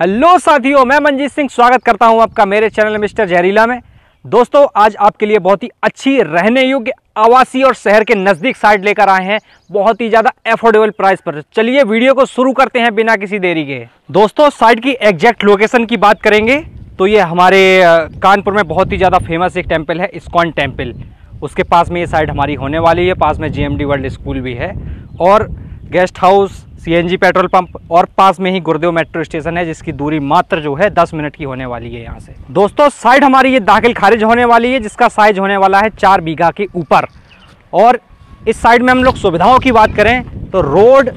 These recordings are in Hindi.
हेलो साथियों मैं मनजीत सिंह स्वागत करता हूं आपका मेरे चैनल मिस्टर जहरीला में दोस्तों आज आपके लिए बहुत ही अच्छी रहने योग्य आवासीय और शहर के नज़दीक साइड लेकर आए हैं बहुत ही ज़्यादा एफोर्डेबल प्राइस पर चलिए वीडियो को शुरू करते हैं बिना किसी देरी के दोस्तों साइट की एग्जैक्ट लोकेशन की बात करेंगे तो ये हमारे कानपुर में बहुत ही ज़्यादा फेमस एक टेम्पल है इस्कॉन टेम्पल उसके पास में ये साइड हमारी होने वाली है पास में जीएमडी वर्ल्ड स्कूल भी है और guest house CNG petrol pump और पास में ही गुरुदेव मेट्रो स्टेशन है जिसकी दूरी मात्र जो है दस मिनट की होने वाली है यहाँ से दोस्तों साइड हमारी ये दाखिल खारिज होने वाली है जिसका साइज होने वाला है चार बीघा के ऊपर और इस साइड में हम लोग सुविधाओं की बात करें तो रोड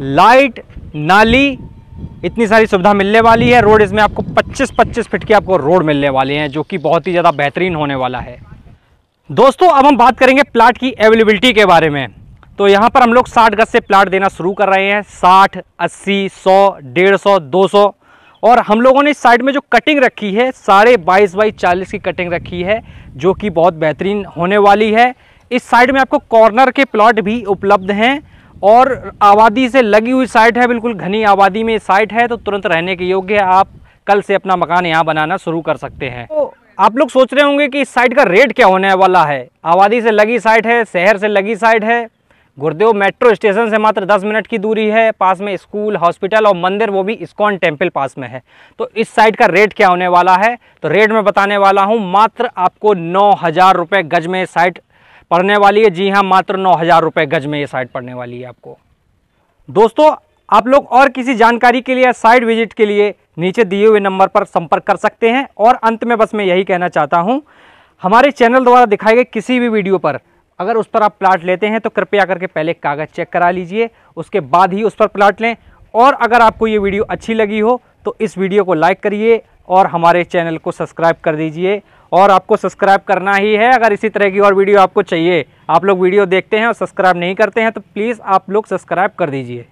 लाइट नाली इतनी सारी सुविधा मिलने वाली है रोड इसमें आपको 25-25 फीट की आपको रोड मिलने वाले हैं जो कि बहुत ही ज़्यादा बेहतरीन होने वाला है दोस्तों अब हम बात करेंगे प्लाट की अवेलेबिलिटी के बारे में तो यहाँ पर हम लोग साठ गज से प्लाट देना शुरू कर रहे हैं साठ अस्सी सौ डेढ़ सौ दो सौ और हम लोगों ने इस साइड में जो कटिंग रखी है साढ़े बाईस बाई चालीस की कटिंग रखी है जो कि बहुत बेहतरीन होने वाली है इस साइड में आपको कॉर्नर के प्लॉट भी उपलब्ध हैं और आबादी से लगी हुई साइट है बिल्कुल घनी आबादी में साइट है तो तुरंत रहने के योग्य है आप कल से अपना मकान यहाँ बनाना शुरू कर सकते हैं तो आप लोग सोच रहे होंगे कि इस साइट का रेट क्या होने वाला है आबादी से लगी साइट है शहर से लगी साइट है गुरुदेव मेट्रो स्टेशन से मात्र 10 मिनट की दूरी है पास में स्कूल हॉस्पिटल और मंदिर वो भी इस्कॉन टेम्पल पास में है तो इस साइड का रेट क्या होने वाला है तो रेट में बताने वाला हूँ मात्र आपको नौ हज़ार रुपये गज में साइट पड़ने वाली है जी हाँ मात्र नौ हज़ार रुपये गज में ये साइट पड़ने वाली है आपको दोस्तों आप लोग और किसी जानकारी के लिए साइट विजिट के लिए नीचे दिए हुए नंबर पर संपर्क कर सकते हैं और अंत में बस मैं यही कहना चाहता हूँ हमारे चैनल द्वारा दिखाए गए किसी भी वीडियो पर अगर उस पर आप प्लाट लेते हैं तो कृपया करके पहले कागज़ चेक करा लीजिए उसके बाद ही उस पर प्लाट लें और अगर आपको ये वीडियो अच्छी लगी हो तो इस वीडियो को लाइक करिए और हमारे चैनल को सब्सक्राइब कर दीजिए और आपको सब्सक्राइब करना ही है अगर इसी तरह की और वीडियो आपको चाहिए आप लोग वीडियो देखते हैं और सब्सक्राइब नहीं करते हैं तो प्लीज़ आप लोग सब्सक्राइब कर दीजिए